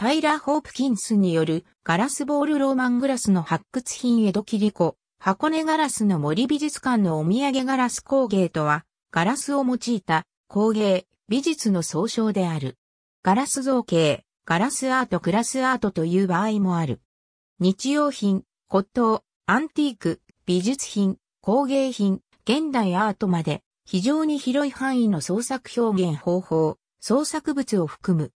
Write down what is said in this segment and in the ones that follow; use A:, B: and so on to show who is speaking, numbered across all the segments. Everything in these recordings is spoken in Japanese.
A: タイラー・ホープキンスによるガラスボールローマングラスの発掘品江戸切子、箱根ガラスの森美術館のお土産ガラス工芸とは、ガラスを用いた工芸、美術の総称である。ガラス造形、ガラスアート、クラスアートという場合もある。日用品、骨董、アンティーク、美術品、工芸品、現代アートまで、非常に広い範囲の創作表現方法、創作物を含む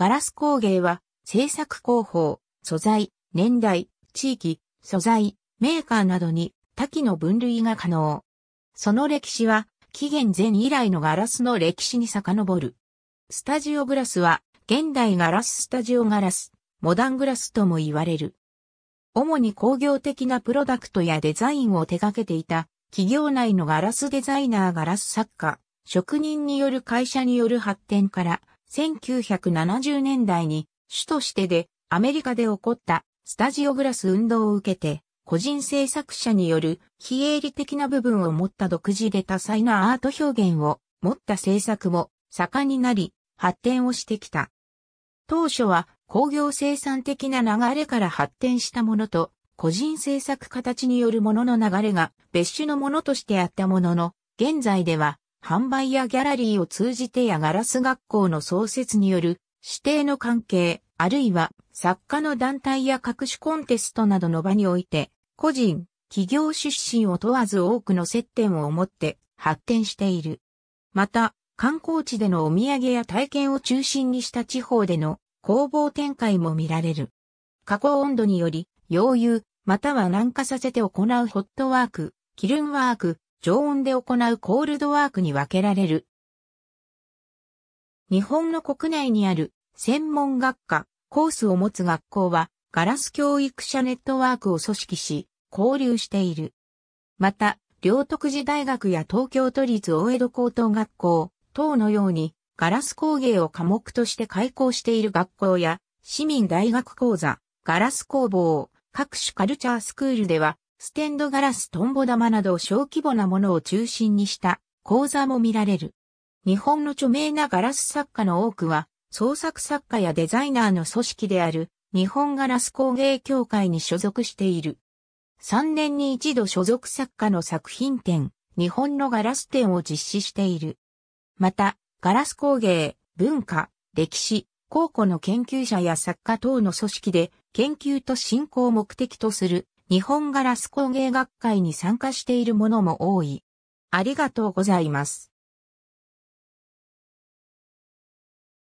A: ガラス工芸は、制作工法、素材、年代、地域、素材、メーカーなどに多岐の分類が可能。その歴史は、紀元前以来のガラスの歴史に遡る。スタジオグラスは、現代ガラススタジオガラス、モダングラスとも言われる。主に工業的なプロダクトやデザインを手掛けていた、企業内のガラスデザイナーガラス作家、職人による会社による発展から、1970年代に主としてでアメリカで起こったスタジオグラス運動を受けて個人制作者による非営利的な部分を持った独自で多彩なアート表現を持った制作も盛んになり発展をしてきた。当初は工業生産的な流れから発展したものと個人制作形によるものの流れが別種のものとしてあったものの現在では販売やギャラリーを通じてやガラス学校の創設による指定の関係、あるいは作家の団体や各種コンテストなどの場において、個人、企業出身を問わず多くの接点を持って発展している。また、観光地でのお土産や体験を中心にした地方での工房展開も見られる。加工温度により、溶融、または軟化させて行うホットワーク、キルンワーク、常温で行うコールドワークに分けられる。日本の国内にある専門学科、コースを持つ学校はガラス教育者ネットワークを組織し、交流している。また、両徳寺大学や東京都立大江戸高等学校等のようにガラス工芸を科目として開講している学校や市民大学講座、ガラス工房、各種カルチャースクールではステンドガラストンボ玉など小規模なものを中心にした講座も見られる。日本の著名なガラス作家の多くは、創作作家やデザイナーの組織である日本ガラス工芸協会に所属している。3年に一度所属作家の作品展、日本のガラス展を実施している。また、ガラス工芸、文化、歴史、考古の研究者や作家等の組織で研究と振興を目的とする日本ガラス工芸学会に参加しているものも多い。ありがとうございます。